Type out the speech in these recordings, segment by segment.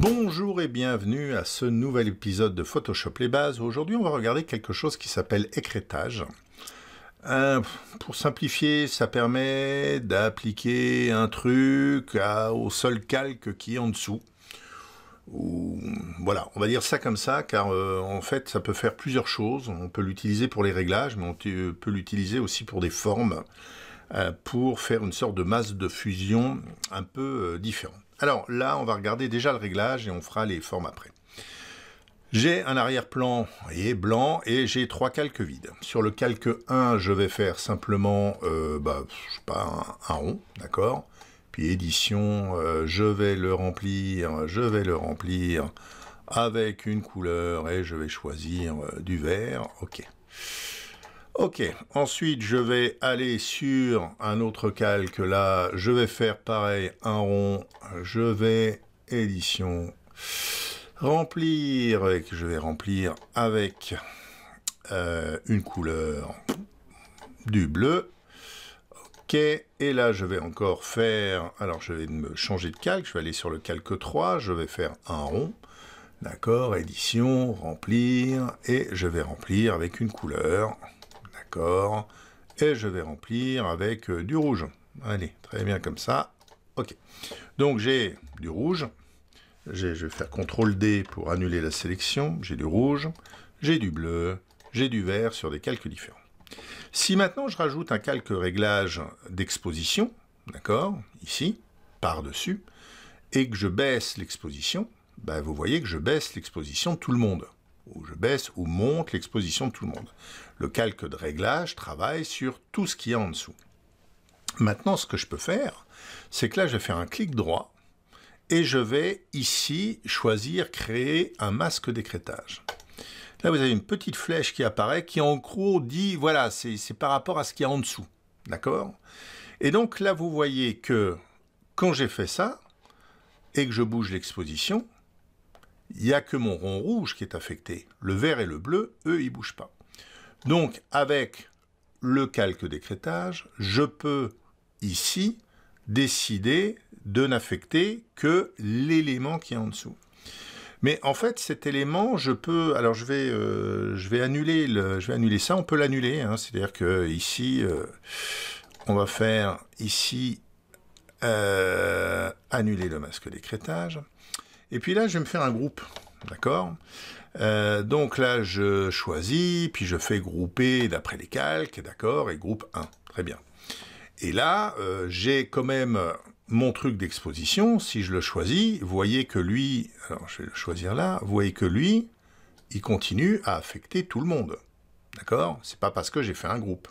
Bonjour et bienvenue à ce nouvel épisode de Photoshop les bases. Aujourd'hui, on va regarder quelque chose qui s'appelle écrétage. pour simplifier, ça permet d'appliquer un truc au seul calque qui est en dessous. voilà, on va dire ça comme ça, car euh, en fait, ça peut faire plusieurs choses. On peut l'utiliser pour les réglages, mais on euh, peut l'utiliser aussi pour des formes, euh, pour faire une sorte de masse de fusion un peu différente. Alors là, on va regarder déjà le réglage et on fera les formes après. J'ai un arrière-plan blanc et j'ai trois calques vides. Sur le calque 1, je vais faire simplement euh, bah, pas, un, rond, d'accord Puis édition, euh, je vais le remplir, je vais le remplir avec une couleur et je vais choisir euh, du vert, ok. Ok, ensuite je vais aller sur un autre calque là, je vais faire pareil, un rond, je vais édition, remplir, et je vais remplir avec euh, une couleur du bleu. Ok, et là je vais encore faire, alors je vais me changer de calque, je vais aller sur le calque 3, je vais faire un rond. D'accord, édition, remplir, et je vais remplir avec une couleur. D'accord. Et je vais remplir avec euh, du rouge. Allez, très bien comme ça. OK. Donc j'ai du rouge. Je vais faire CTRL D pour annuler la sélection. J'ai du rouge, j'ai du bleu, j'ai du vert sur des calques différents. Si maintenant je rajoute un calque réglage d'exposition, d'accord, ici, par-dessus, et que je baisse l'exposition, ben vous voyez que je baisse l'exposition de tout le monde ou je baisse ou monte l'exposition de tout le monde. Le calque de réglage travaille sur tout ce qui est en dessous. Maintenant, ce que je peux faire, c'est que là, je vais faire un clic droit et je vais ici choisir créer un masque d'écrétage. Là, vous avez une petite flèche qui apparaît qui, en gros, dit, voilà, c'est par rapport à ce qu'il y a en dessous. D'accord Et donc là, vous voyez que quand j'ai fait ça et que je bouge l'exposition, il n'y a que mon rond rouge qui est affecté. Le vert et le bleu, eux, ils bougent pas. Donc, avec le calque d'écrétage, je peux ici décider de n'affecter que l'élément qui est en dessous. Mais en fait, cet élément, je peux, alors je vais, euh, annuler, ça. On peut l'annuler, hein. c'est-à-dire que ici, euh, on va faire ici euh, annuler le masque d'écrétage. Et puis là, je vais me faire un groupe. D'accord euh, Donc là, je choisis, puis je fais grouper d'après les calques, d'accord Et groupe 1. Très bien. Et là, euh, j'ai quand même mon truc d'exposition. Si je le choisis, vous voyez que lui... Alors, je vais le choisir là. Vous Voyez que lui, il continue à affecter tout le monde. D'accord C'est pas parce que j'ai fait un groupe.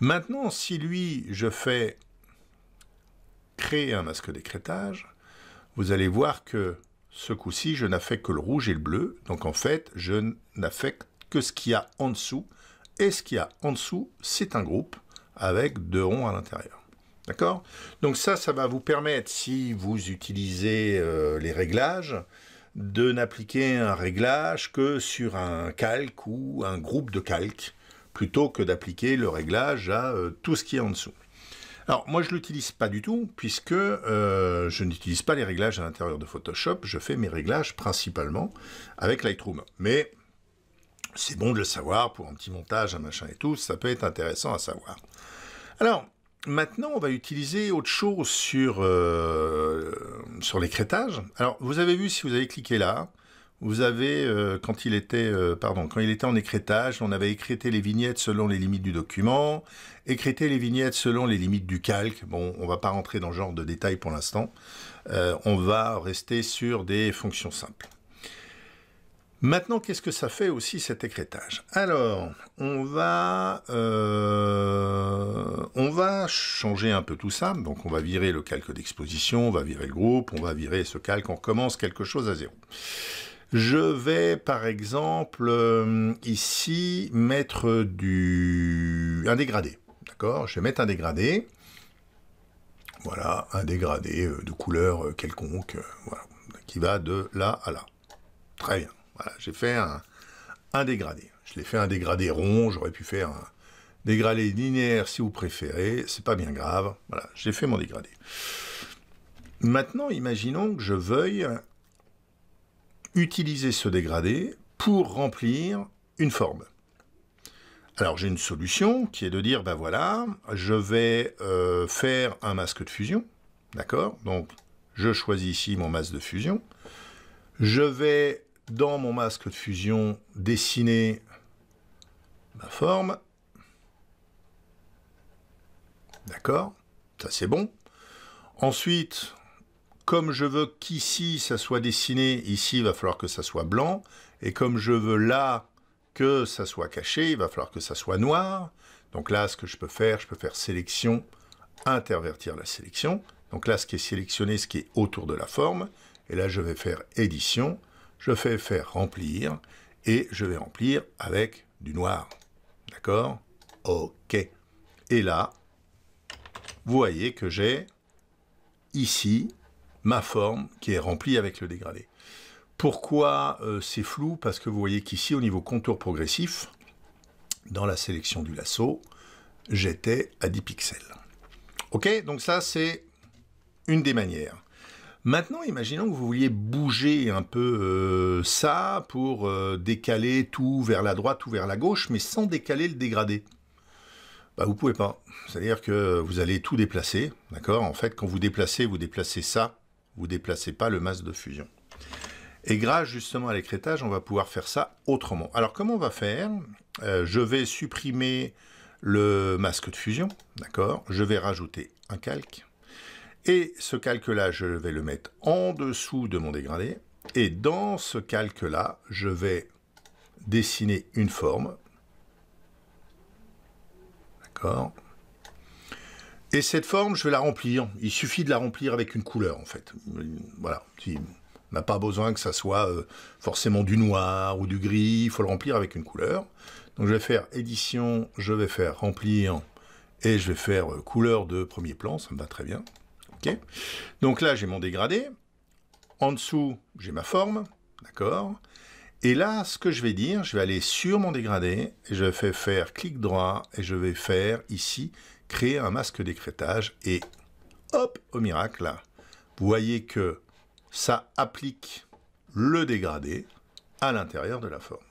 Maintenant, si lui, je fais créer un masque d'écrétage, vous allez voir que ce coup-ci, je n'affecte que le rouge et le bleu. Donc en fait, je n'affecte que ce qu'il y a en dessous. Et ce qu'il y a en dessous, c'est un groupe avec deux ronds à l'intérieur. D'accord Donc ça, ça va vous permettre, si vous utilisez euh, les réglages, de n'appliquer un réglage que sur un calque ou un groupe de calques, plutôt que d'appliquer le réglage à euh, tout ce qui est en dessous. Alors moi je l'utilise pas du tout puisque euh, je n'utilise pas les réglages à l'intérieur de Photoshop, je fais mes réglages principalement avec Lightroom. Mais c'est bon de le savoir pour un petit montage, un machin et tout, ça peut être intéressant à savoir. Alors maintenant on va utiliser autre chose sur, euh, sur l'écrétage. Alors vous avez vu si vous avez cliqué là, vous avez, euh, quand, il était, euh, pardon, quand il était en écrétage, on avait écrété les vignettes selon les limites du document, écrété les vignettes selon les limites du calque. Bon, on ne va pas rentrer dans ce genre de détails pour l'instant. Euh, on va rester sur des fonctions simples. Maintenant, qu'est-ce que ça fait aussi cet écrétage Alors, on va, on va changer un peu tout ça. Donc, on va virer le calque d'exposition, on va virer le groupe, on va virer ce calque, on recommence quelque chose à zéro. Je vais par exemple euh, ici mettre du un dégradé. D'accord Je vais mettre un dégradé. Voilà, un dégradé euh, de couleur euh, quelconque, voilà, qui va de là à là. Très bien. Voilà, j'ai fait un, un dégradé. Je l'ai fait un dégradé rond, j'aurais pu faire un dégradé linéaire si vous préférez, c'est pas bien grave. Voilà, j'ai fait mon dégradé. Maintenant, imaginons que je veuille utiliser ce dégradé pour remplir une forme. Alors j'ai une solution qui est de dire, ben voilà, je vais euh, faire un masque de fusion, d'accord Donc je choisis ici mon masque de fusion. Je vais, dans mon masque de fusion, dessiner ma forme. D'accord Ça c'est bon. Ensuite, comme je veux qu'ici ça soit dessiné, ici il va falloir que ça soit blanc, et comme je veux là que ça soit caché, il va falloir que ça soit noir. Donc là, ce que je peux faire, je peux faire sélection, intervertir la sélection. Donc là, ce qui est sélectionné, ce qui est autour de la forme. Et là, je vais faire édition, je fais faire remplir, et je vais remplir avec du noir. D'accord Ok. Et là, vous voyez que j'ai ici ma forme qui est remplie avec le dégradé. Pourquoi euh, c'est flou Parce que vous voyez qu'ici, au niveau contour progressif, dans la sélection du lasso, j'étais à 10 pixels. Ok, donc ça c'est une des manières. Maintenant, imaginons que vous vouliez bouger un peu euh, ça pour euh, décaler tout vers la droite ou vers la gauche, mais sans décaler le dégradé. Bah, vous pouvez pas. C'est-à-dire que vous allez tout déplacer, d'accord En fait, quand vous déplacez, vous déplacez ça vous déplacez pas le masque de fusion. Et grâce justement à l'écrétage, on va pouvoir faire ça autrement. Alors comment on va faire euh, Je vais supprimer le masque de fusion, d'accord Je vais rajouter un calque. Et ce calque-là, je vais le mettre en dessous de mon dégradé. Et dans ce calque-là, je vais dessiner une forme. D'accord et cette forme, je vais la remplir. Il suffit de la remplir avec une couleur, en fait. Voilà. On n'a pas besoin que ça soit euh, forcément du noir ou du gris. Il faut le remplir avec une couleur. Donc je vais faire édition, je vais faire remplir et je vais faire euh, couleur de premier plan. Ça me va très bien. OK. Donc là, j'ai mon dégradé. En dessous, j'ai ma forme. D'accord. Et là, ce que je vais dire, je vais aller sur mon dégradé, et je vais faire clic droit, et je vais faire ici créer un masque d'écrétage et hop, au miracle, vous voyez que ça applique le dégradé à l'intérieur de la forme.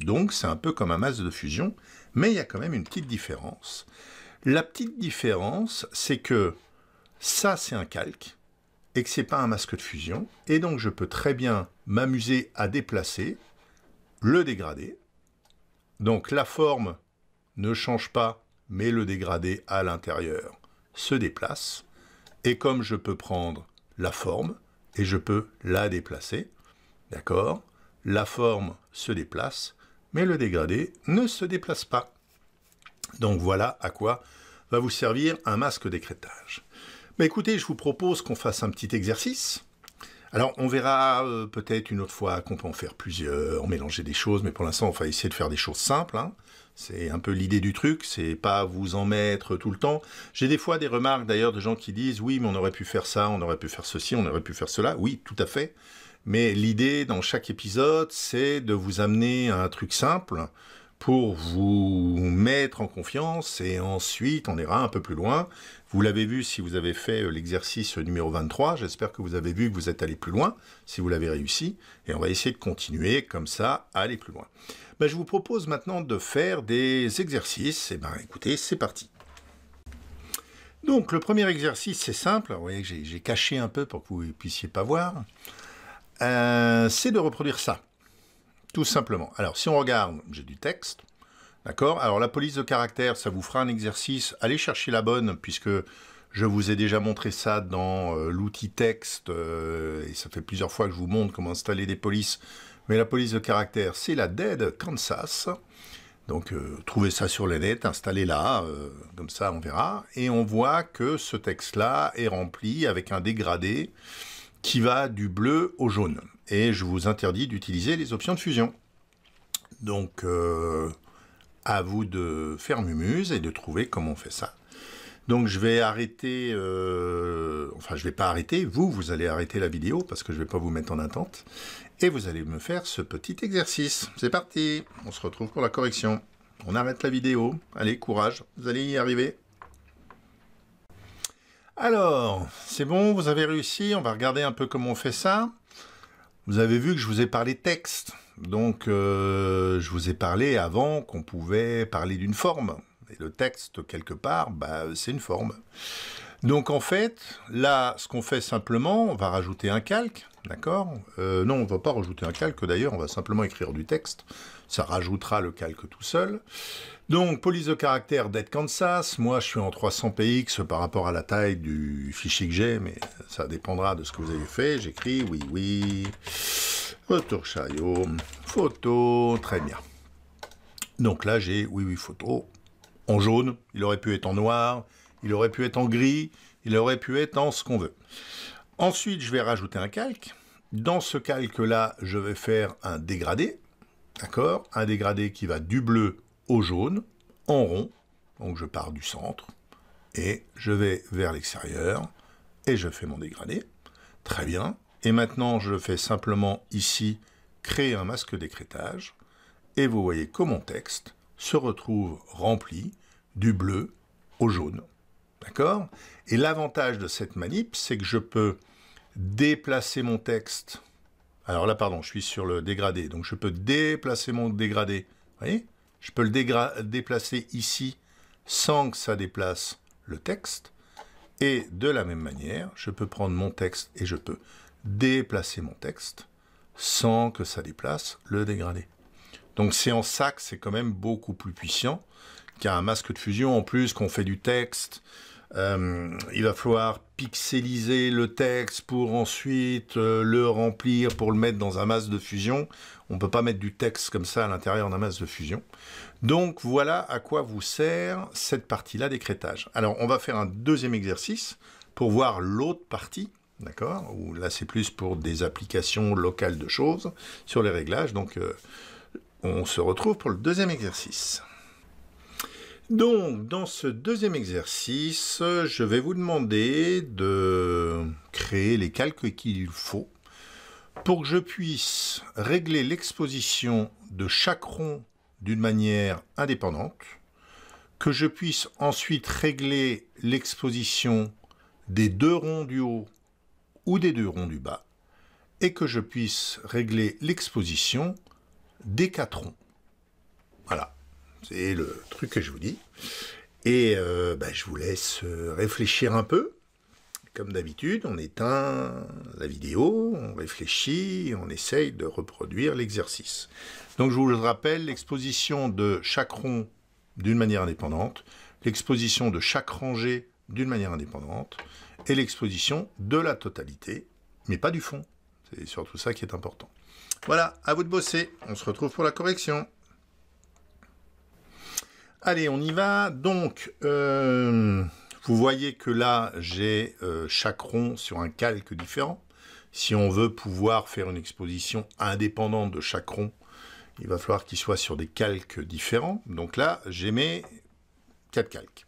Donc c'est un peu comme un masque de fusion, mais il y a quand même une petite différence. La petite différence, c'est que ça c'est un calque et que c'est pas un masque de fusion, et donc je peux très bien m'amuser à déplacer le dégradé. Donc la forme ne change pas mais le dégradé à l'intérieur se déplace. Et comme je peux prendre la forme et je peux la déplacer, d'accord La forme se déplace, mais le dégradé ne se déplace pas. Donc voilà à quoi va vous servir un masque d'écrétage. Mais écoutez, je vous propose qu'on fasse un petit exercice. Alors, on verra euh, peut-être une autre fois qu'on peut en faire plusieurs, mélanger des choses, mais pour l'instant, on va essayer de faire des choses simples. Hein. C'est un peu l'idée du truc, c'est pas vous en mettre tout le temps. J'ai des fois des remarques d'ailleurs de gens qui disent oui, mais on aurait pu faire ça, on aurait pu faire ceci, on aurait pu faire cela. Oui, tout à fait. Mais l'idée dans chaque épisode, c'est de vous amener à un truc simple pour vous mettre en confiance et ensuite on ira un peu plus loin. Vous l'avez vu si vous avez fait euh, l'exercice numéro 23, j'espère que vous avez vu que vous êtes allé plus loin, si vous l'avez réussi, et on va essayer de continuer comme ça à aller plus loin. Ben, je vous propose maintenant de faire des exercices, et eh ben écoutez, c'est parti. Donc le premier exercice c'est simple, vous voyez que j'ai caché un peu pour que vous ne puissiez pas voir, euh, c'est de reproduire ça simplement. Alors, si on regarde, j'ai du texte. D'accord Alors, la police de caractère, ça vous fera un exercice. Allez chercher la bonne, puisque je vous ai déjà montré ça dans euh, l'outil texte. Euh, et ça fait plusieurs fois que je vous montre comment installer des polices. Mais la police de caractère, c'est la Dead e Kansas. Donc, euh, trouvez ça sur les net, installez-la, comme ça on verra. Et on voit que ce texte-là est rempli avec un dégradé qui va du bleu au jaune et je vous interdis d'utiliser les options de fusion. Donc, euh, à vous de faire mumuse et de trouver comment on fait ça. Donc je vais arrêter, euh, enfin je vais pas arrêter, vous, vous allez arrêter la vidéo parce que je vais pas vous mettre en attente. Et vous allez me faire ce petit exercice. C'est parti, on se retrouve pour la correction. On arrête la vidéo, allez courage, vous allez y arriver. Alors, c'est bon, vous avez réussi, on va regarder un peu comment on fait ça. Vous avez vu que je vous ai parlé texte, donc euh, je vous ai parlé avant qu'on pouvait parler d'une forme. Et le texte, quelque part, bah, c'est une forme. Donc en fait, là, ce qu'on fait simplement, on va rajouter un calque, d'accord euh, Non, on ne va pas rajouter un calque d'ailleurs, on va simplement écrire du texte. Ça rajoutera le calque tout seul. Donc, police de caractère Dead Kansas. Moi, je suis en 300px par rapport à la taille du fichier que j'ai, mais ça dépendra de ce que vous avez fait. J'écris oui, oui. Retour chariot. Photo. Très bien. Donc là, j'ai oui, oui, photo. En jaune. Il aurait pu être en noir il aurait pu être en gris, il aurait pu être en ce qu'on veut. Ensuite, je vais rajouter un calque. Dans ce calque-là, je vais faire un dégradé, d'accord Un dégradé qui va du bleu au jaune, en rond. Donc je pars du centre, et je vais vers l'extérieur, et je fais mon dégradé. Très bien. Et maintenant, je fais simplement ici créer un masque d'écrétage. Et vous voyez que mon texte se retrouve rempli du bleu au jaune. D'accord Et l'avantage de cette manip, c'est que je peux déplacer mon texte. Alors là, pardon, je suis sur le dégradé. Donc je peux déplacer mon dégradé. Vous voyez Je peux le déplacer ici sans que ça déplace le texte. Et de la même manière, je peux prendre mon texte et je peux déplacer mon texte sans que ça déplace le dégradé. Donc c'est en sac, c'est quand même beaucoup plus puissant qui a un masque de fusion en plus, qu'on fait du texte. Euh, il va falloir pixeliser le texte pour ensuite euh, le remplir, pour le mettre dans un masque de fusion. On ne peut pas mettre du texte comme ça à l'intérieur d'un masque de fusion. Donc voilà à quoi vous sert cette partie-là d'écrétage. Alors on va faire un deuxième exercice pour voir l'autre partie, d'accord là c'est plus pour des applications locales de choses sur les réglages. Donc euh, on se retrouve pour le deuxième exercice. Donc, dans ce deuxième exercice, je vais vous demander de créer les calques qu'il faut pour que je puisse régler l'exposition de chaque rond d'une manière indépendante, que je puisse ensuite régler l'exposition des deux ronds du haut ou des deux ronds du bas, et que je puisse régler l'exposition des quatre ronds. Voilà. C'est le truc que je vous dis. Et euh, bah, je vous laisse euh, réfléchir un peu. Comme d'habitude, on éteint la vidéo, on réfléchit, on essaye de reproduire l'exercice. Donc je vous le rappelle, l'exposition de chaque rond d'une manière indépendante, l'exposition de chaque rangée d'une manière indépendante, et l'exposition de la totalité, mais pas du fond. C'est surtout ça qui est important. Voilà, à vous de bosser. On se retrouve pour la correction. Allez, on y va. Donc, euh, vous voyez que là, j'ai euh, chaque rond sur un calque différent. Si on veut pouvoir faire une exposition indépendante de chaque rond, il va falloir qu'il soit sur des calques différents. Donc là, j'ai mes quatre calques.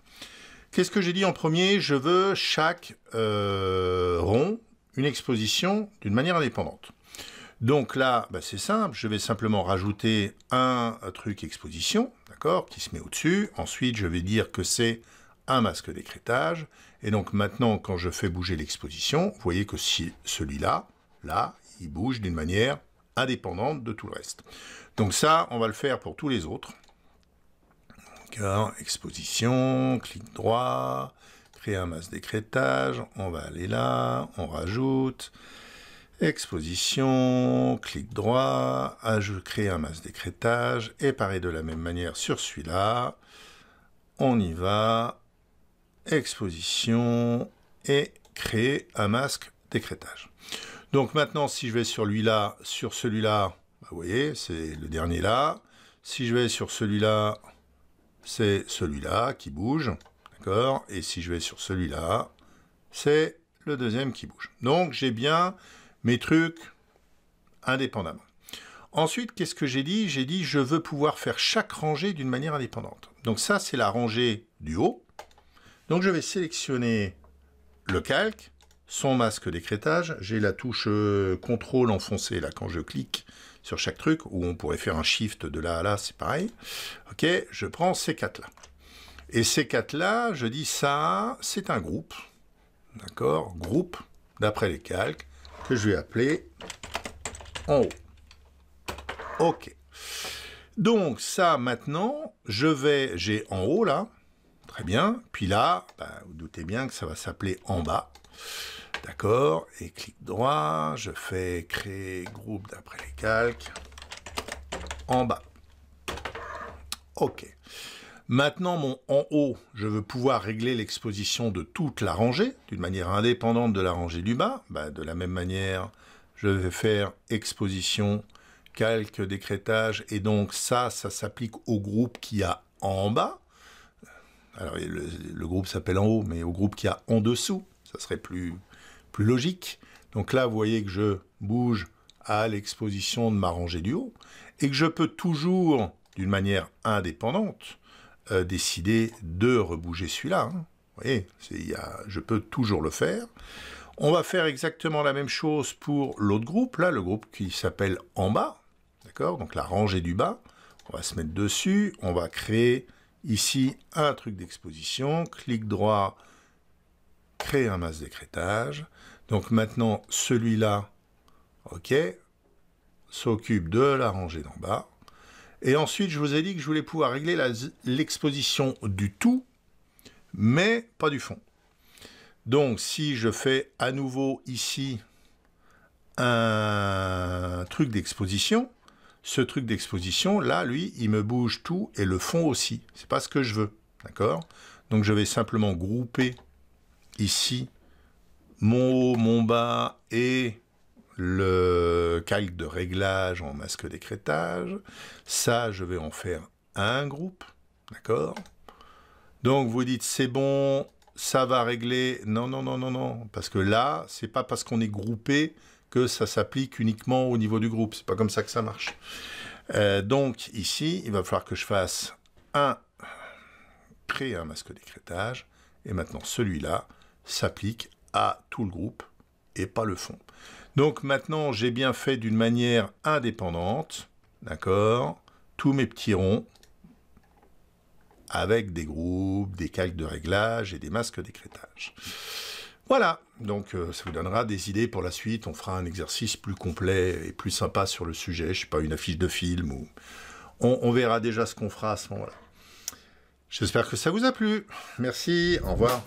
Qu'est-ce que j'ai dit en premier Je veux chaque euh, rond une exposition d'une manière indépendante. Donc là, bah, c'est simple, je vais simplement rajouter un truc exposition, d'accord, qui se met au-dessus. Ensuite, je vais dire que c'est un masque d'écrétage. Et donc maintenant, quand je fais bouger l'exposition, vous voyez que celui-là, là, il bouge d'une manière indépendante de tout le reste. Donc ça, on va le faire pour tous les autres. Hein, exposition, clic droit, créer un masque d'écrétage, on va aller là, on rajoute. Exposition, clic droit, Je créer un masque d'écrétage, et pareil de la même manière sur celui-là. On y va, exposition, et créer un masque d'écrétage. Donc maintenant, si je vais sur lui-là, sur celui-là, bah, vous voyez, c'est le dernier là. Si je vais sur celui-là, c'est celui-là qui bouge, d'accord Et si je vais sur celui-là, c'est le deuxième qui bouge. Donc j'ai bien mes trucs indépendamment. Ensuite, qu'est-ce que j'ai dit J'ai dit je veux pouvoir faire chaque rangée d'une manière indépendante. Donc ça, c'est la rangée du haut. Donc je vais sélectionner le calque, son masque d'écrétage. J'ai la touche euh, contrôle enfoncée là quand je clique sur chaque truc, ou on pourrait faire un shift de là à là, c'est pareil. Ok, je prends ces quatre là. Et ces quatre là, je dis ça, c'est un groupe. D'accord Groupe, d'après les calques que je vais appeler en haut. OK. Donc ça, maintenant, je vais, j'ai en haut là, très bien. Puis là, ben, vous doutez bien que ça va s'appeler en bas. D'accord Et clic droit, je fais créer groupe d'après les calques en bas. OK. Maintenant, mon en haut, je veux pouvoir régler l'exposition de toute la rangée, d'une manière indépendante de la rangée du bas. Bah, de la même manière, je vais faire exposition, calque, décrétage, et donc ça, ça s'applique au groupe qui a en bas. Alors le, groupe s'appelle en haut, mais au groupe qui a en dessous, ça serait plus, plus logique. Donc là, vous voyez que je bouge à l'exposition de ma rangée du haut, et que je peux toujours, d'une manière indépendante, euh, décider de rebouger celui-là. Hein. Vous voyez, je peux toujours le faire. On va faire exactement la même chose pour l'autre groupe, là, le groupe qui s'appelle en bas, d'accord Donc la rangée du bas. On va se mettre dessus, on va créer ici un truc d'exposition, clic droit, créer un masque d'écrétage. Donc maintenant, celui-là, ok, s'occupe de la rangée d'en bas. Et ensuite, je vous ai dit que je voulais pouvoir régler l'exposition du tout, mais pas du fond. Donc, si je fais à nouveau ici un truc d'exposition, ce truc d'exposition, là, lui, il me bouge tout et le fond aussi. Ce n'est pas ce que je veux, d'accord Donc, je vais simplement grouper ici mon haut, mon bas et le calque de réglage en masque d'écrétage. Ça, je vais en faire un groupe, d'accord Donc vous dites c'est bon, ça va régler. Non, non, non, non, non, parce que là, c'est pas parce qu'on est groupé que ça s'applique uniquement au niveau du groupe. C'est pas comme ça que ça marche. Euh, donc ici, il va falloir que je fasse un créer un masque d'écrétage et maintenant celui-là s'applique à tout le groupe et pas le fond. Donc maintenant, j'ai bien fait d'une manière indépendante, d'accord, tous mes petits ronds avec des groupes, des calques de réglage et des masques d'écrétage. Voilà, donc euh, ça vous donnera des idées pour la suite. On fera un exercice plus complet et plus sympa sur le sujet. Je ne sais pas, une affiche de film ou... On, on verra déjà ce qu'on fera à ce moment-là. J'espère que ça vous a plu. Merci, au revoir.